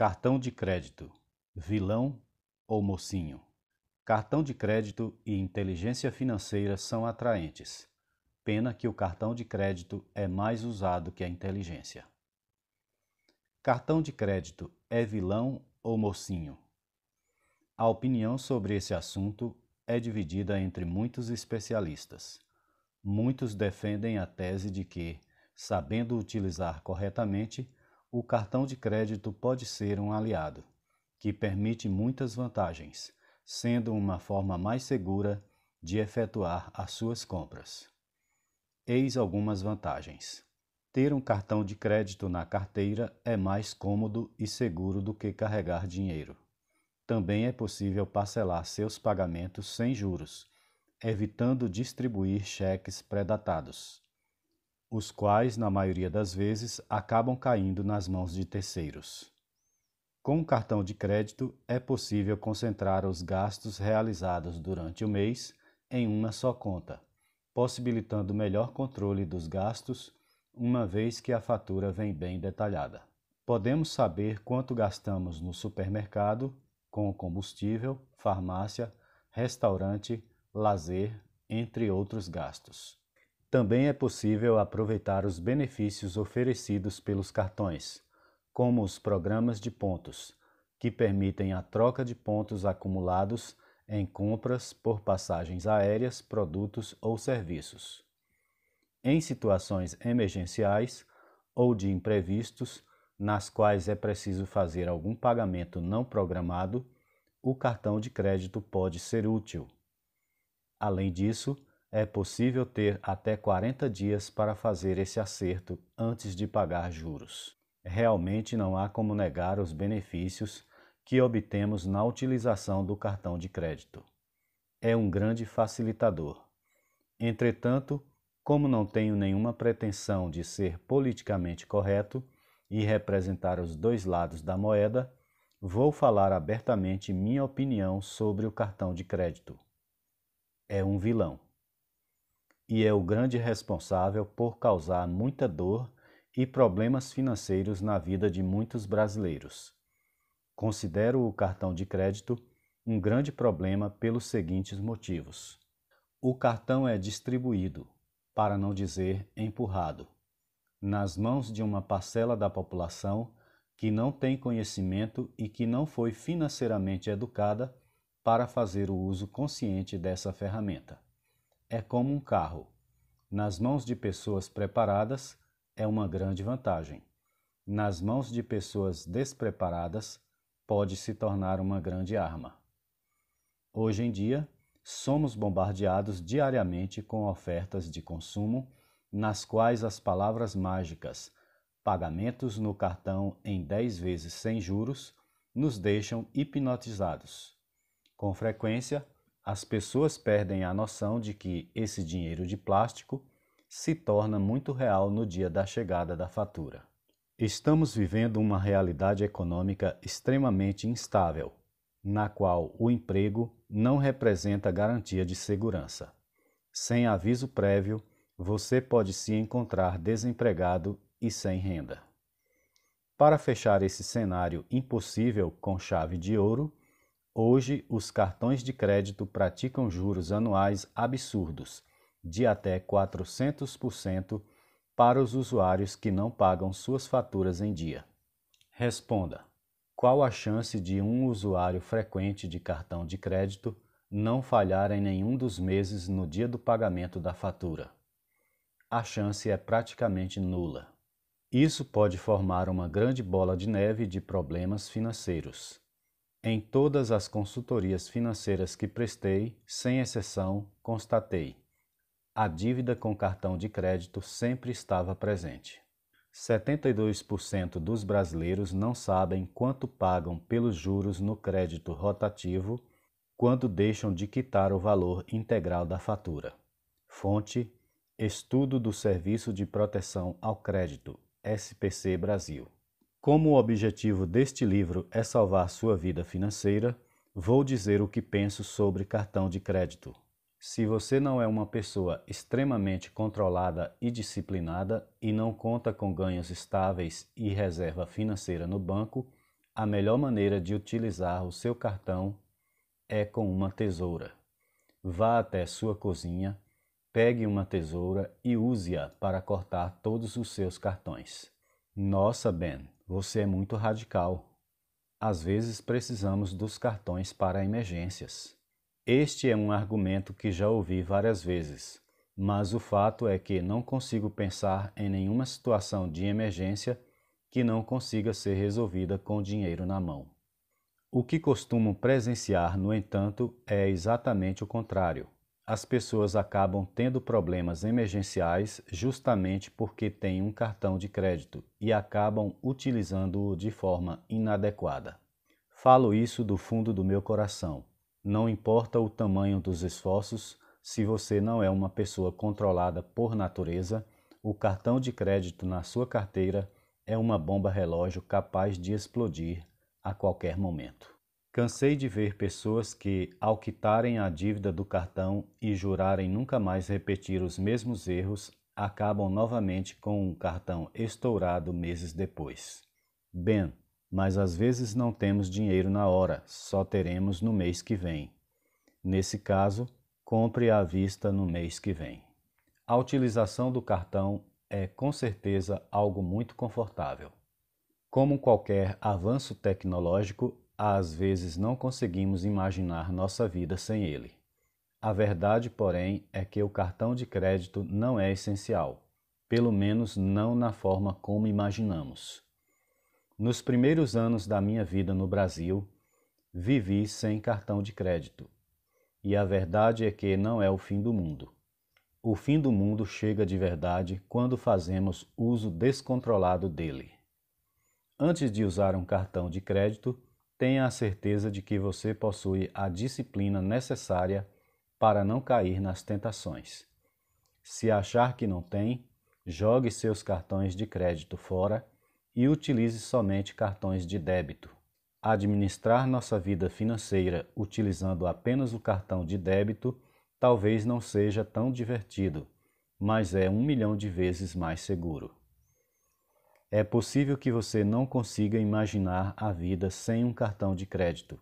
Cartão de crédito: vilão ou mocinho? Cartão de crédito e inteligência financeira são atraentes. Pena que o cartão de crédito é mais usado que a inteligência. Cartão de crédito é vilão ou mocinho? A opinião sobre esse assunto é dividida entre muitos especialistas. Muitos defendem a tese de que, sabendo utilizar corretamente, o cartão de crédito pode ser um aliado, que permite muitas vantagens, sendo uma forma mais segura de efetuar as suas compras. Eis algumas vantagens. Ter um cartão de crédito na carteira é mais cômodo e seguro do que carregar dinheiro. Também é possível parcelar seus pagamentos sem juros, evitando distribuir cheques predatados os quais, na maioria das vezes, acabam caindo nas mãos de terceiros. Com o cartão de crédito, é possível concentrar os gastos realizados durante o mês em uma só conta, possibilitando melhor controle dos gastos, uma vez que a fatura vem bem detalhada. Podemos saber quanto gastamos no supermercado, com combustível, farmácia, restaurante, lazer, entre outros gastos. Também é possível aproveitar os benefícios oferecidos pelos cartões, como os programas de pontos, que permitem a troca de pontos acumulados em compras por passagens aéreas, produtos ou serviços. Em situações emergenciais ou de imprevistos, nas quais é preciso fazer algum pagamento não programado, o cartão de crédito pode ser útil. Além disso, é possível ter até 40 dias para fazer esse acerto antes de pagar juros. Realmente não há como negar os benefícios que obtemos na utilização do cartão de crédito. É um grande facilitador. Entretanto, como não tenho nenhuma pretensão de ser politicamente correto e representar os dois lados da moeda, vou falar abertamente minha opinião sobre o cartão de crédito. É um vilão e é o grande responsável por causar muita dor e problemas financeiros na vida de muitos brasileiros. Considero o cartão de crédito um grande problema pelos seguintes motivos: o cartão é distribuído, para não dizer empurrado, nas mãos de uma parcela da população que não tem conhecimento e que não foi financeiramente educada para fazer o uso consciente dessa ferramenta é como um carro. Nas mãos de pessoas preparadas, é uma grande vantagem. Nas mãos de pessoas despreparadas, pode se tornar uma grande arma. Hoje em dia, somos bombardeados diariamente com ofertas de consumo, nas quais as palavras mágicas, pagamentos no cartão em 10 vezes sem juros, nos deixam hipnotizados. Com frequência, as pessoas perdem a noção de que esse dinheiro de plástico se torna muito real no dia da chegada da fatura. Estamos vivendo uma realidade econômica extremamente instável, na qual o emprego não representa garantia de segurança. Sem aviso prévio, você pode se encontrar desempregado e sem renda. Para fechar esse cenário impossível com chave de ouro, Hoje, os cartões de crédito praticam juros anuais absurdos, de até 400%, para os usuários que não pagam suas faturas em dia. Responda: qual a chance de um usuário frequente de cartão de crédito não falhar em nenhum dos meses no dia do pagamento da fatura? A chance é praticamente nula. Isso pode formar uma grande bola de neve de problemas financeiros. Em todas as consultorias financeiras que prestei, sem exceção, constatei: a dívida com cartão de crédito sempre estava presente. 72% dos brasileiros não sabem quanto pagam pelos juros no crédito rotativo quando deixam de quitar o valor integral da fatura. Fonte: Estudo do Serviço de Proteção ao Crédito, SPC Brasil. Como o objetivo deste livro é salvar sua vida financeira, vou dizer o que penso sobre cartão de crédito. Se você não é uma pessoa extremamente controlada e disciplinada e não conta com ganhos estáveis e reserva financeira no banco, a melhor maneira de utilizar o seu cartão é com uma tesoura. Vá até sua cozinha, pegue uma tesoura e use-a para cortar todos os seus cartões. Nossa, Ben! Você é muito radical. Às vezes precisamos dos cartões para emergências. Este é um argumento que já ouvi várias vezes, mas o fato é que não consigo pensar em nenhuma situação de emergência que não consiga ser resolvida com dinheiro na mão. O que costumo presenciar, no entanto, é exatamente o contrário as pessoas acabam tendo problemas emergenciais justamente porque têm um cartão de crédito e acabam utilizando-o de forma inadequada. Falo isso do fundo do meu coração. Não importa o tamanho dos esforços, se você não é uma pessoa controlada por natureza, o cartão de crédito na sua carteira é uma bomba relógio capaz de explodir a qualquer momento. Cansei de ver pessoas que, ao quitarem a dívida do cartão e jurarem nunca mais repetir os mesmos erros, acabam novamente com um cartão estourado meses depois. Ben, mas às vezes não temos dinheiro na hora, só teremos no mês que vem. Nesse caso, compre à vista no mês que vem. A utilização do cartão é com certeza algo muito confortável. Como qualquer avanço tecnológico, às vezes não conseguimos imaginar nossa vida sem ele. A verdade, porém, é que o cartão de crédito não é essencial, pelo menos não na forma como imaginamos. Nos primeiros anos da minha vida no Brasil, vivi sem cartão de crédito. E a verdade é que não é o fim do mundo. O fim do mundo chega de verdade quando fazemos uso descontrolado dele. Antes de usar um cartão de crédito, tenha a certeza de que você possui a disciplina necessária para não cair nas tentações. Se achar que não tem, jogue seus cartões de crédito fora e utilize somente cartões de débito. Administrar nossa vida financeira utilizando apenas o cartão de débito talvez não seja tão divertido, mas é um milhão de vezes mais seguro. É possível que você não consiga imaginar a vida sem um cartão de crédito.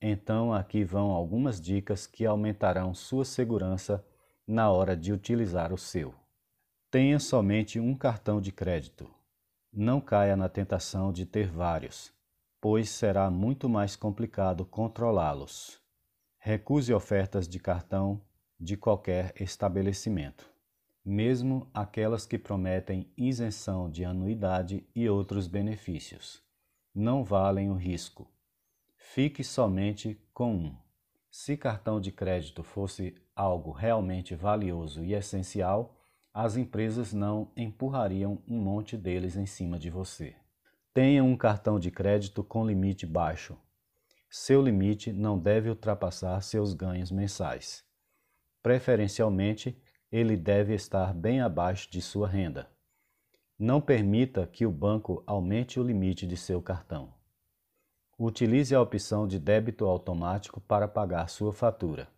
Então, aqui vão algumas dicas que aumentarão sua segurança na hora de utilizar o seu. Tenha somente um cartão de crédito. Não caia na tentação de ter vários, pois será muito mais complicado controlá-los. Recuse ofertas de cartão de qualquer estabelecimento mesmo aquelas que prometem isenção de anuidade e outros benefícios. Não valem o risco. Fique somente com um. Se cartão de crédito fosse algo realmente valioso e essencial, as empresas não empurrariam um monte deles em cima de você. Tenha um cartão de crédito com limite baixo. Seu limite não deve ultrapassar seus ganhos mensais. Preferencialmente, ele deve estar bem abaixo de sua renda. Não permita que o banco aumente o limite de seu cartão. Utilize a opção de débito automático para pagar sua fatura.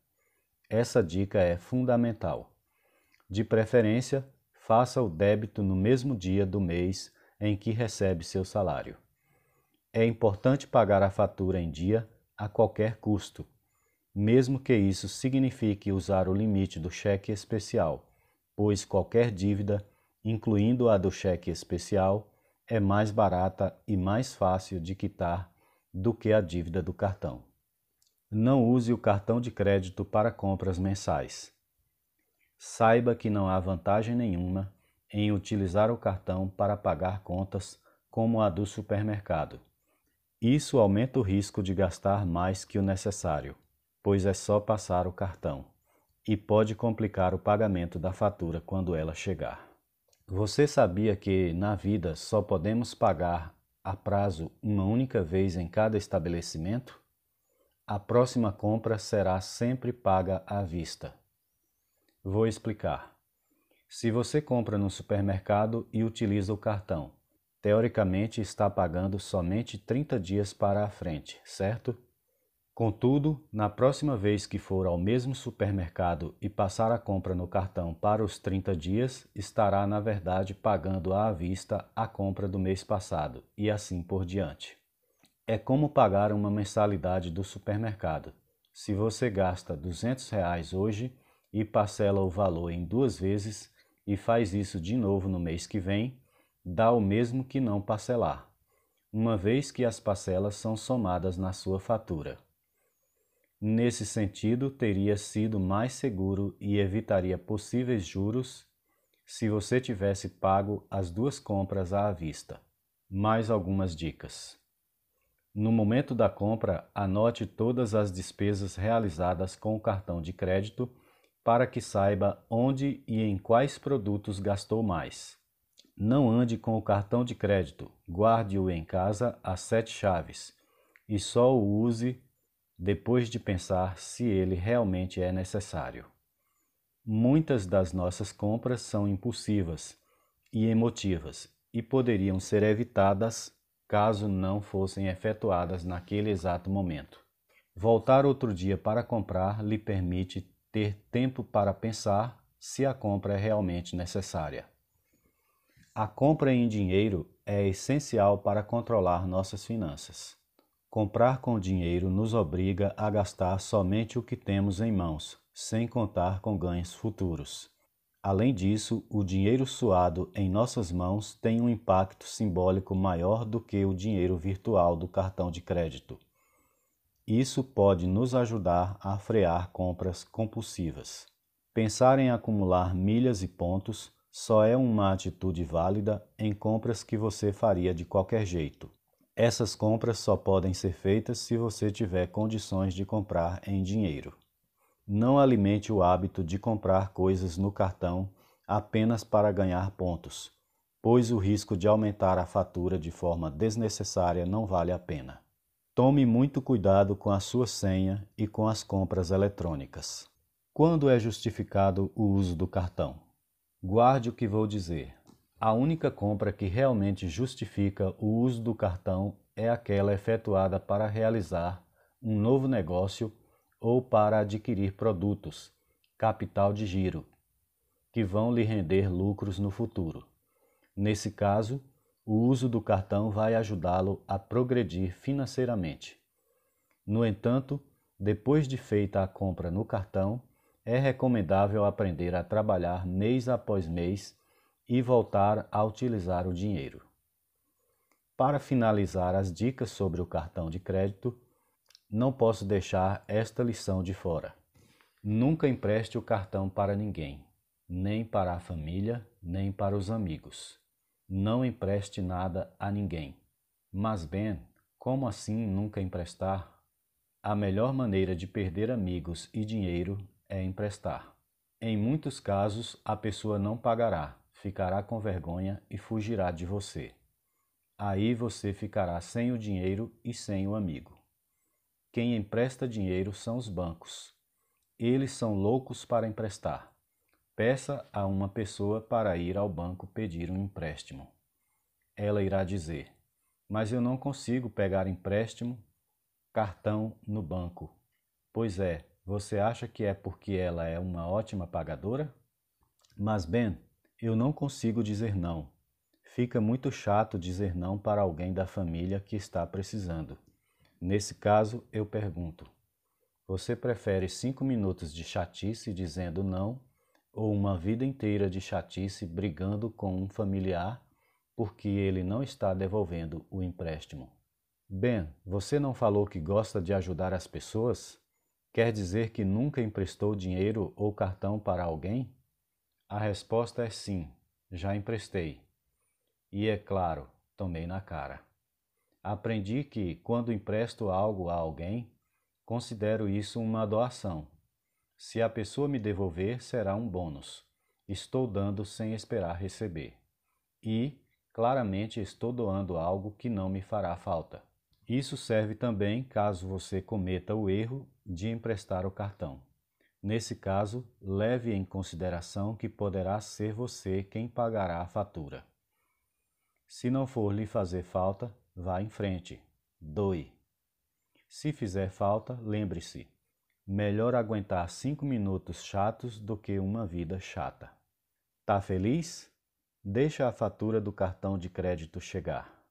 Essa dica é fundamental. De preferência, faça o débito no mesmo dia do mês em que recebe seu salário. É importante pagar a fatura em dia a qualquer custo, mesmo que isso signifique usar o limite do cheque especial, pois qualquer dívida, incluindo a do cheque especial, é mais barata e mais fácil de quitar do que a dívida do cartão. Não use o cartão de crédito para compras mensais. Saiba que não há vantagem nenhuma em utilizar o cartão para pagar contas como a do supermercado. Isso aumenta o risco de gastar mais que o necessário pois é só passar o cartão, e pode complicar o pagamento da fatura quando ela chegar. Você sabia que na vida só podemos pagar a prazo uma única vez em cada estabelecimento? A próxima compra será sempre paga à vista. Vou explicar. Se você compra no supermercado e utiliza o cartão, teoricamente está pagando somente 30 dias para a frente, certo? Contudo, na próxima vez que for ao mesmo supermercado e passar a compra no cartão para os 30 dias, estará, na verdade, pagando à vista a compra do mês passado e assim por diante. É como pagar uma mensalidade do supermercado. Se você gasta R$ 200 reais hoje e parcela o valor em duas vezes e faz isso de novo no mês que vem, dá o mesmo que não parcelar, uma vez que as parcelas são somadas na sua fatura. Nesse sentido, teria sido mais seguro e evitaria possíveis juros se você tivesse pago as duas compras à vista. Mais algumas dicas. No momento da compra, anote todas as despesas realizadas com o cartão de crédito para que saiba onde e em quais produtos gastou mais. Não ande com o cartão de crédito, guarde-o em casa a sete chaves e só o use depois de pensar se ele realmente é necessário. Muitas das nossas compras são impulsivas e emotivas e poderiam ser evitadas caso não fossem efetuadas naquele exato momento. Voltar outro dia para comprar lhe permite ter tempo para pensar se a compra é realmente necessária. A compra em dinheiro é essencial para controlar nossas finanças. Comprar com dinheiro nos obriga a gastar somente o que temos em mãos, sem contar com ganhos futuros. Além disso, o dinheiro suado em nossas mãos tem um impacto simbólico maior do que o dinheiro virtual do cartão de crédito. Isso pode nos ajudar a frear compras compulsivas. Pensar em acumular milhas e pontos só é uma atitude válida em compras que você faria de qualquer jeito. Essas compras só podem ser feitas se você tiver condições de comprar em dinheiro. Não alimente o hábito de comprar coisas no cartão apenas para ganhar pontos, pois o risco de aumentar a fatura de forma desnecessária não vale a pena. Tome muito cuidado com a sua senha e com as compras eletrônicas. Quando é justificado o uso do cartão? Guarde o que vou dizer. A única compra que realmente justifica o uso do cartão é aquela efetuada para realizar um novo negócio ou para adquirir produtos, capital de giro, que vão lhe render lucros no futuro. Nesse caso, o uso do cartão vai ajudá-lo a progredir financeiramente. No entanto, depois de feita a compra no cartão, é recomendável aprender a trabalhar mês após mês e voltar a utilizar o dinheiro. Para finalizar as dicas sobre o cartão de crédito, não posso deixar esta lição de fora. Nunca empreste o cartão para ninguém, nem para a família, nem para os amigos. Não empreste nada a ninguém. Mas, Ben, como assim nunca emprestar? A melhor maneira de perder amigos e dinheiro é emprestar. Em muitos casos, a pessoa não pagará, ficará com vergonha e fugirá de você. Aí você ficará sem o dinheiro e sem o amigo. Quem empresta dinheiro são os bancos. Eles são loucos para emprestar. Peça a uma pessoa para ir ao banco pedir um empréstimo. Ela irá dizer: Mas eu não consigo pegar empréstimo, cartão no banco. Pois é, você acha que é porque ela é uma ótima pagadora? Mas, Ben, eu não consigo dizer não. Fica muito chato dizer não para alguém da família que está precisando. Nesse caso, eu pergunto: Você prefere cinco minutos de chatice dizendo não ou uma vida inteira de chatice brigando com um familiar porque ele não está devolvendo o empréstimo? Ben, você não falou que gosta de ajudar as pessoas? Quer dizer que nunca emprestou dinheiro ou cartão para alguém? A resposta é sim, já emprestei. E é claro, tomei na cara. Aprendi que, quando empresto algo a alguém, considero isso uma doação. Se a pessoa me devolver, será um bônus. Estou dando sem esperar receber. E, claramente, estou doando algo que não me fará falta. Isso serve também caso você cometa o erro de emprestar o cartão. Nesse caso, leve em consideração que poderá ser você quem pagará a fatura. Se não for lhe fazer falta, vá em frente, doe. Se fizer falta, lembre-se: melhor aguentar cinco minutos chatos do que uma vida chata. Tá feliz? Deixa a fatura do cartão de crédito chegar.